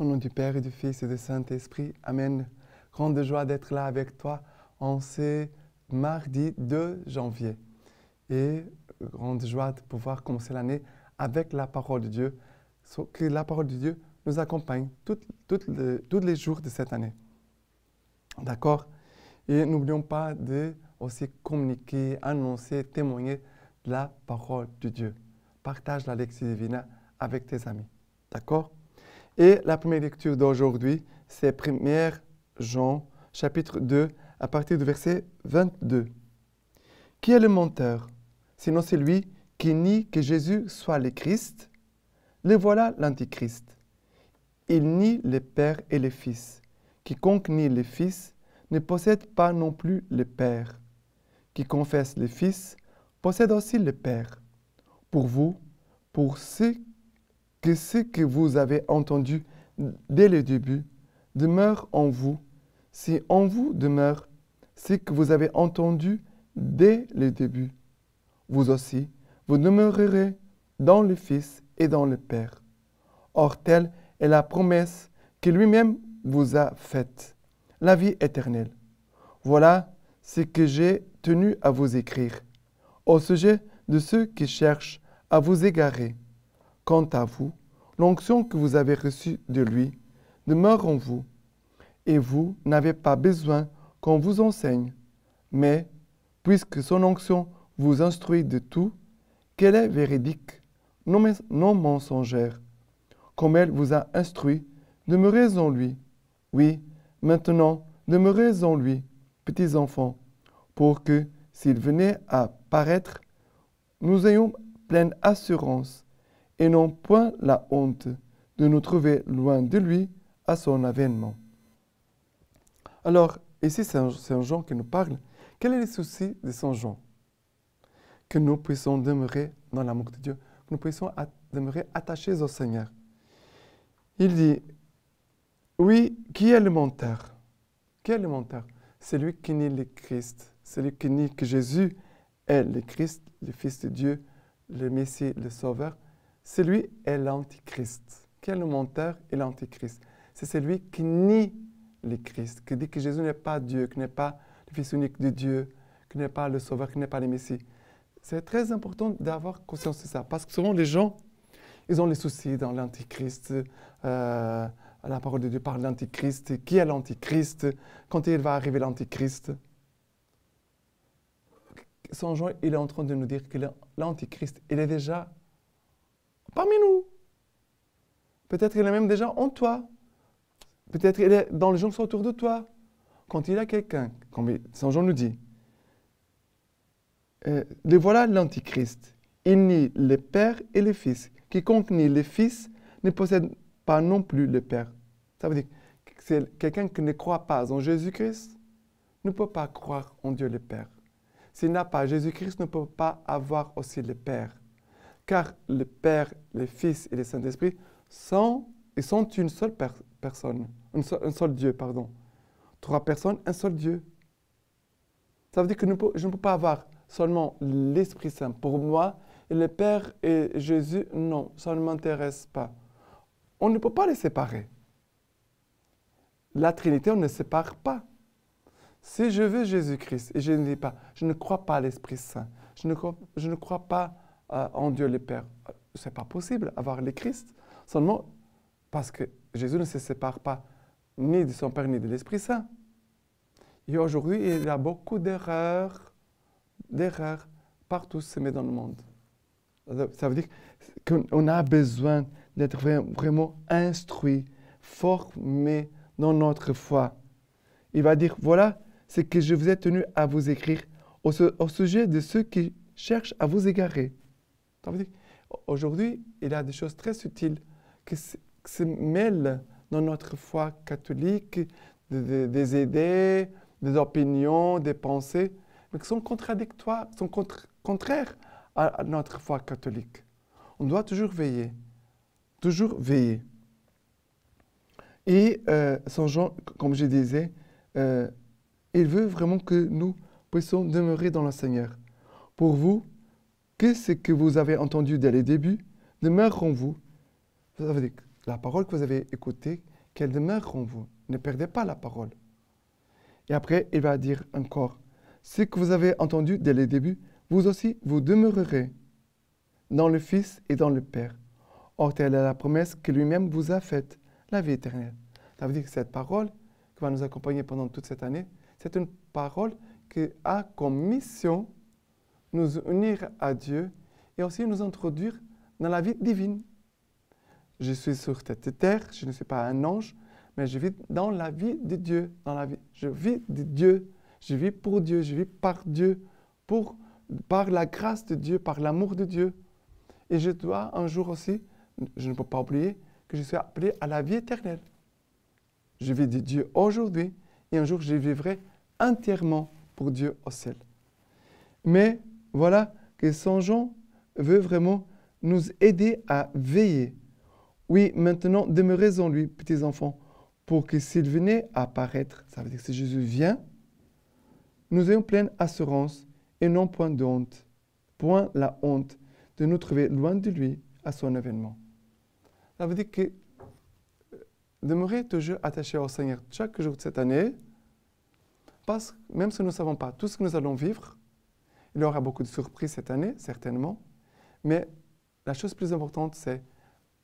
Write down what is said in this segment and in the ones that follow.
Au nom du Père et du Fils et du Saint-Esprit. Amen. Grande joie d'être là avec toi en ce mardi 2 janvier. Et grande joie de pouvoir commencer l'année avec la parole de Dieu. Que la parole de Dieu nous accompagne toutes tous les jours de cette année. D'accord Et n'oublions pas de aussi communiquer, annoncer, témoigner de la parole de Dieu. Partage la lecture Divina avec tes amis. D'accord et la première lecture d'aujourd'hui, c'est 1 Jean chapitre 2 à partir du verset 22. Qui est le menteur Sinon celui qui nie que Jésus soit le Christ. Le voilà l'Antichrist. Il nie les pères et les Fils. Quiconque nie les Fils ne possède pas non plus les pères. Qui confesse les Fils possède aussi le pères. Pour vous, pour ceux que ce que vous avez entendu dès le début demeure en vous, si en vous demeure ce que vous avez entendu dès le début, vous aussi, vous demeurerez dans le Fils et dans le Père. Or, telle est la promesse que lui-même vous a faite, la vie éternelle. Voilà ce que j'ai tenu à vous écrire au sujet de ceux qui cherchent à vous égarer. Quant à vous, l'onction que vous avez reçue de lui demeure en vous, et vous n'avez pas besoin qu'on vous enseigne, mais puisque son onction vous instruit de tout, qu'elle est véridique, non, non mensongère, comme elle vous a instruit, demeurez en lui. Oui, maintenant, demeurez en lui, petits enfants, pour que, s'il venait à paraître, nous ayons pleine assurance et n'ont point la honte de nous trouver loin de lui à son avènement. Alors, ici, c'est Saint Jean qui nous parle. Quel est le souci de Saint Jean Que nous puissions demeurer dans l'amour de Dieu, que nous puissions demeurer attachés au Seigneur. Il dit, oui, qui est le menteur Qui est le menteur Celui qui nie le Christ, celui qui nie que Jésus est le Christ, le Fils de Dieu, le Messie, le Sauveur, celui est l'antichrist. qui est le menteur est l'antichrist C'est celui qui nie le Christ, qui dit que Jésus n'est pas Dieu, qui n'est pas le Fils unique de Dieu, qui n'est pas le Sauveur, qui n'est pas le Messie. C'est très important d'avoir conscience de ça, parce que souvent les gens, ils ont les soucis dans l'antichrist. Euh, la parole de Dieu parle l'antichrist. Qui est l'antichrist Quand il va arriver l'antichrist Sans joie, il est en train de nous dire que l'antichrist, il est déjà parmi nous. Peut-être il est même déjà en toi. Peut-être il est dans les gens qui sont autour de toi. Quand il y a quelqu'un, comme Saint Jean nous dit, euh, le voilà l'antichrist. Il nie les pères et les fils. Quiconque nie les fils ne possède pas non plus le père. Ça veut dire que c'est quelqu'un qui ne croit pas en Jésus-Christ ne peut pas croire en Dieu le Père. S'il n'a pas Jésus-Christ, ne peut pas avoir aussi le Père car le Père, les Fils et le Saint-Esprit sont, ils sont une seule personne, un seul Dieu, pardon. Trois personnes, un seul Dieu. Ça veut dire que je ne peux pas avoir seulement l'Esprit Saint pour moi, et le Père et Jésus, non, ça ne m'intéresse pas. On ne peut pas les séparer. La Trinité, on ne sépare pas. Si je veux Jésus-Christ et je ne dis pas, je ne crois pas à l'Esprit Saint, je ne, je ne crois pas ah, en Dieu le Père. Ce n'est pas possible avoir le Christ seulement parce que Jésus ne se sépare pas ni de son Père ni de l'Esprit Saint. Et aujourd'hui, il y a beaucoup d'erreurs, d'erreurs partout semées dans le monde. Ça veut dire qu'on a besoin d'être vraiment instruit, formé dans notre foi. Il va dire, voilà ce que je vous ai tenu à vous écrire au, sujet de ceux qui cherchent à vous égarer. Aujourd'hui, il y a des choses très subtiles qui se, mêlent dans notre foi catholique, des idées, des opinions, des pensées, mais qui sont contradictoires, sont contraires à, notre foi catholique. On doit toujours veiller, toujours veiller. Et euh, Saint Jean, comme je disais, euh, il veut vraiment que nous puissions demeurer dans le Seigneur. Pour vous, que ce que vous avez entendu dès le début demeure en vous. Ça veut dire que la parole que vous avez écoutée, qu'elle demeure vous. Ne perdez pas la parole. Et après, il va dire encore, ce que vous avez entendu dès le début, vous aussi, vous demeurerez dans le Fils et dans le Père. Or, telle est la promesse que lui-même vous a faite, la vie éternelle. Ça veut dire que cette parole qui va nous accompagner pendant toute cette année, c'est une parole qui a comme mission nous unir à Dieu et aussi nous introduire dans la vie divine. Je suis sur cette terre, je ne suis pas un ange, mais je vis dans la vie de Dieu, dans la vie. Je vis de Dieu, je vis pour Dieu, je vis par Dieu, pour, par la grâce de Dieu, par l'amour de Dieu. Et je dois un jour aussi, je ne peux pas oublier, que je suis appelé à la vie éternelle. Je vis de Dieu aujourd'hui et un jour je vivrai entièrement pour Dieu au ciel. Mais voilà que Saint Jean veut vraiment nous aider à veiller. Oui, maintenant, demeurez en lui, petits enfants, pour que s'il venait à apparaître, ça veut dire que si Jésus vient, nous ayons pleine assurance et non point de honte, point la honte de nous trouver loin de lui à son événement. Ça veut dire que euh, demeurez toujours attachés au Seigneur chaque jour de cette année, parce que même si nous ne savons pas tout ce que nous allons vivre, il y aura beaucoup de surprises cette année, certainement. Mais la chose plus importante, c'est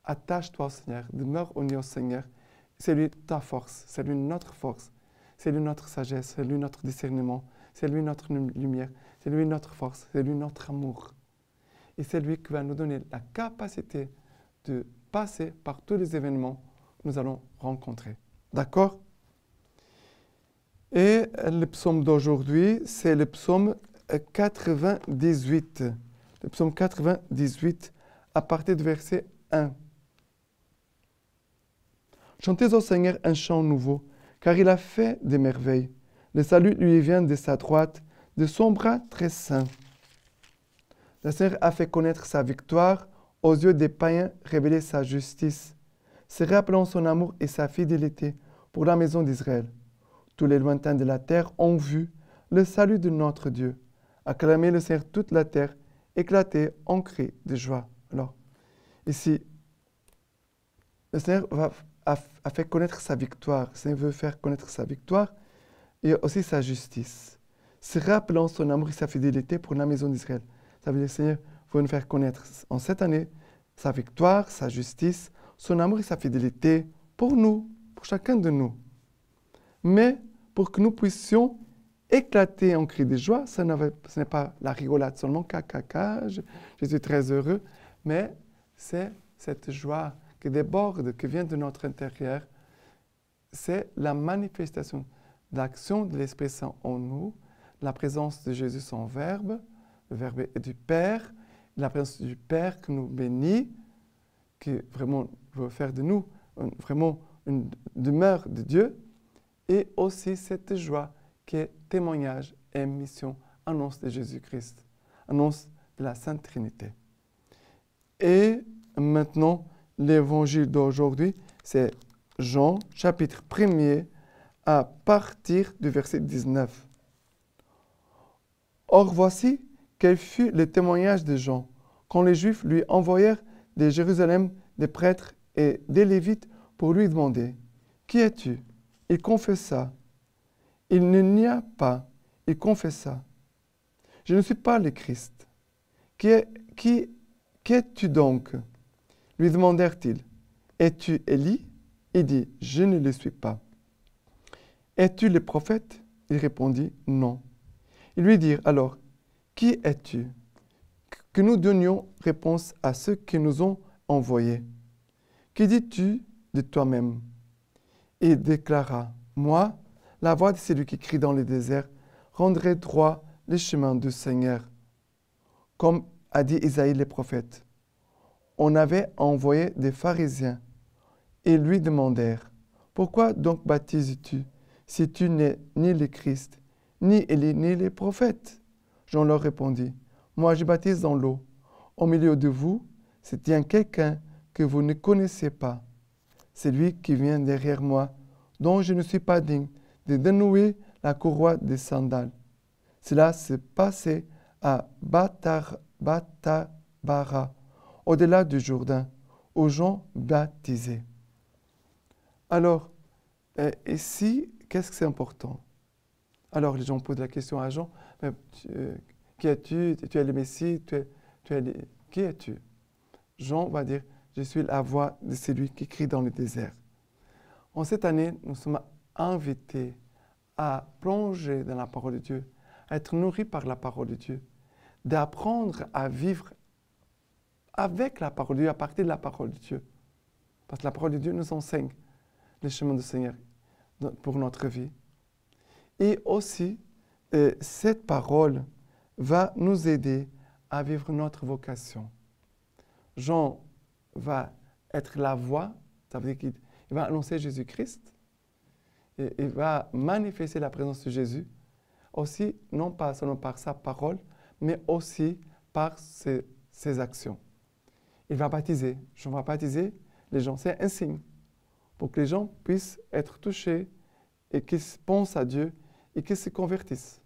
attache-toi au Seigneur, demeure au au Seigneur. C'est lui ta force, c'est lui notre force, c'est lui notre sagesse, c'est lui notre discernement, c'est lui notre lumière, c'est lui notre force, c'est lui notre amour. Et c'est lui qui va nous donner la capacité de passer par tous les événements que nous allons rencontrer. D'accord Et le psaume d'aujourd'hui, c'est le psaume 98. Le psaume 98, à partir du verset 1. Chantez au Seigneur un chant nouveau, car il a fait des merveilles. Le salut lui vient de sa droite, de son bras très saint. Le Seigneur a fait connaître sa victoire aux yeux des païens, révélé sa justice, se rappelant son amour et sa fidélité pour la maison d'Israël. Tous les lointains de la terre ont vu le salut de notre Dieu acclamez le Seigneur toute la terre, éclatez en de joie. Alors, ici, le Seigneur va, a, fait connaître sa victoire. Le Seigneur veut faire connaître sa victoire et aussi sa justice. Se rappelant son amour et sa fidélité pour la maison d'Israël. Ça veut dire, le Seigneur veut nous faire connaître en cette année sa victoire, sa justice, son amour et sa fidélité pour nous, pour chacun de nous. Mais pour que nous puissions éclater en cri de joie, ce n'est pas la rigolade seulement, caca, je, je suis très heureux, mais c'est cette joie qui déborde, qui vient de notre intérieur. C'est la manifestation d'action de l'Esprit Saint en nous, la présence de Jésus, sans Verbe, le Verbe du Père, la présence du Père qui nous bénit, qui vraiment veut faire de nous vraiment une demeure de Dieu, et aussi cette joie qui est témoignage et mission, annonce de Jésus-Christ, annonce de la Sainte Trinité. Et maintenant, l'évangile d'aujourd'hui, c'est Jean chapitre 1er à partir du verset 19. Or voici quel fut le témoignage de Jean quand les Juifs lui envoyèrent de Jérusalem des prêtres et des Lévites pour lui demander Qui es-tu Il confessa il ne nia pas, et confessa, je ne suis pas le Christ. Qui, qui es-tu donc lui demandèrent-ils. Es-tu Élie Il dit, je ne le suis pas. Es-tu le prophète Il répondit, non. Ils lui dirent alors, qui es-tu Que nous donnions réponse à ceux qui nous ont envoyés. Que dis-tu de toi-même Il déclara, moi, la voix de celui qui crie dans le désert, rendrait droit le chemin du Seigneur. Comme a dit Isaïe le prophète, on avait envoyé des pharisiens et lui demandèrent, Pourquoi donc baptises-tu si tu n'es ni le Christ, ni Élie, ni les prophètes Jean leur répondit, Moi je baptise dans l'eau. Au milieu de vous c'est tient quelqu'un que vous ne connaissez pas. C'est lui qui vient derrière moi, dont je ne suis pas digne dénouer la courroie des sandales. Cela s'est passé à Batabara, au-delà du Jourdain, aux gens baptisés. Alors, ici, euh, qu'est-ce que c'est important Alors, les gens posent la question à Jean, mais euh, qui es-tu Tu es le Messie tu es, Qui es-tu Jean va dire, je suis la voix de celui qui crie dans le désert. En cette année, nous sommes invités à plonger dans la parole de Dieu, à être nourri par la parole de Dieu, d'apprendre à vivre avec la parole de Dieu, à partir de la parole de Dieu. Parce que la parole de Dieu nous enseigne les chemins du Seigneur pour notre vie. Et aussi, euh, cette parole va nous aider à vivre notre vocation. Jean va être la voix, ça veut dire qu'il va annoncer Jésus-Christ, il va manifester la présence de Jésus, aussi non pas seulement par sa parole, mais aussi par ses, actions. Il va baptiser. Jean va baptiser les gens. C'est un signe pour que les gens puissent être touchés et qu'ils pensent à Dieu et qu'ils se convertissent.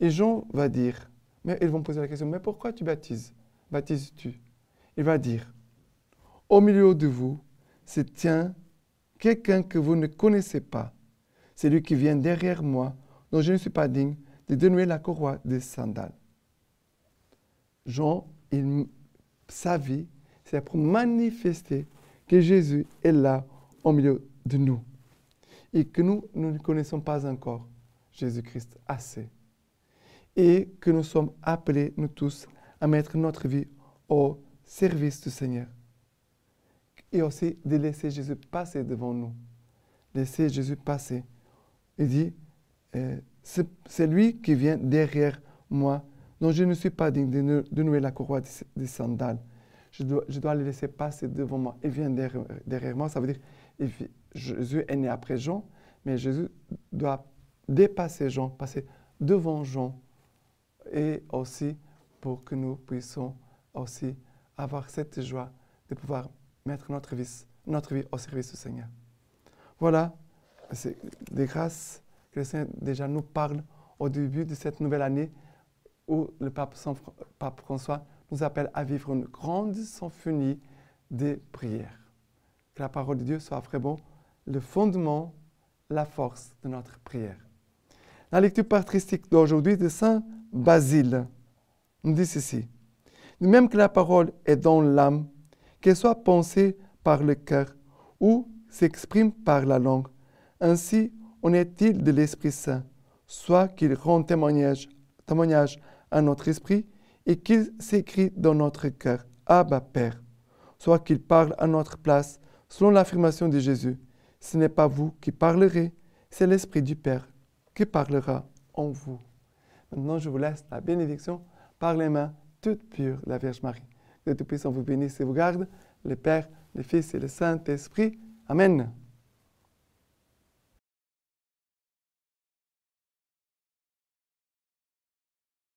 Et Jean va dire, mais ils vont poser la question, mais pourquoi tu baptises Baptises-tu Il va dire, au milieu de vous se tient quelqu'un que vous ne connaissez pas, c'est lui qui vient derrière moi, dont je ne suis pas digne de dénouer la courroie des sandales. Jean, il, sa vie, c'est pour manifester que Jésus est là au milieu de nous et que nous ne connaissons pas encore Jésus-Christ assez et que nous sommes appelés, nous tous, à mettre notre vie au service du Seigneur et aussi de laisser Jésus passer devant nous. Laisser Jésus passer. Il dit, euh, c'est lui qui vient derrière moi, dont je ne suis pas digne de, nouer la courroie des, sandales. Je dois, je dois, le laisser passer devant moi. Il vient derrière, moi, ça veut dire, Jésus est né après Jean, mais Jésus doit dépasser Jean, passer devant Jean, et aussi pour que nous puissions aussi avoir cette joie de pouvoir mettre notre vie, notre vie au service du Seigneur. Voilà, c'est des grâces que le Seigneur déjà nous parle au début de cette nouvelle année où le pape, pape François nous appelle à vivre une grande symphonie des prières. Que la parole de Dieu soit vraiment le fondement, la force de notre prière. La lecture patristique d'aujourd'hui de Saint Basile nous dit ceci. De même que la parole est dans l'âme, qu'elle soit pensée par le cœur ou s'exprime par la langue. Ainsi on est-il de l'Esprit Saint, soit qu'il rend témoignage, témoignage à notre esprit et qu'il s'écrit dans notre cœur, Abba Père, soit qu'il parle à notre place selon l'affirmation de Jésus. Ce n'est pas vous qui parlerez, c'est l'Esprit du Père qui parlera en vous. Maintenant, je vous laisse la bénédiction par les mains toutes pures de la Vierge Marie. Dieu Tout-Puissant vous bénisse et vous garde, le Père, le Fils et le Saint-Esprit. Amen.